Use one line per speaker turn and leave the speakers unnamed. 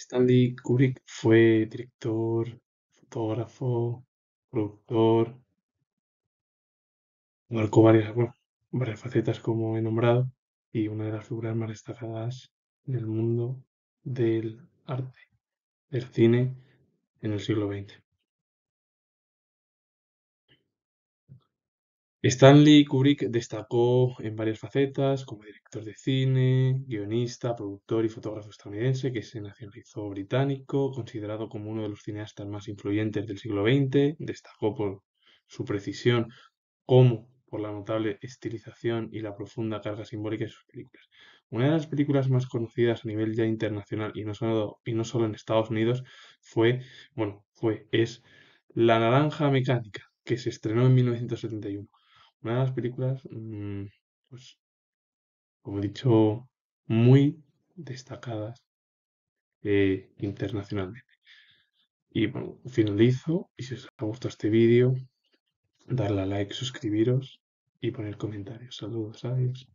Stanley Kubrick fue director, fotógrafo,
productor, marcó varias, varias facetas como he nombrado y una de las figuras más destacadas en el mundo del arte, del cine en el siglo XX. Stanley Kubrick destacó en varias facetas como director de cine, guionista, productor y fotógrafo estadounidense que se nacionalizó británico, considerado como uno de los cineastas más influyentes del siglo XX, destacó por su precisión como por la notable estilización y la profunda carga simbólica de sus películas. Una de las películas más conocidas a nivel ya internacional y no solo, y no solo en Estados Unidos fue, bueno, fue, es La Naranja Mecánica, que se estrenó en 1971 una de las películas, mm, pues, como he dicho, muy destacadas eh, internacionalmente. Y bueno, finalizo. Y si os ha gustado este vídeo,
darle a like, suscribiros y poner comentarios. Saludos, adiós.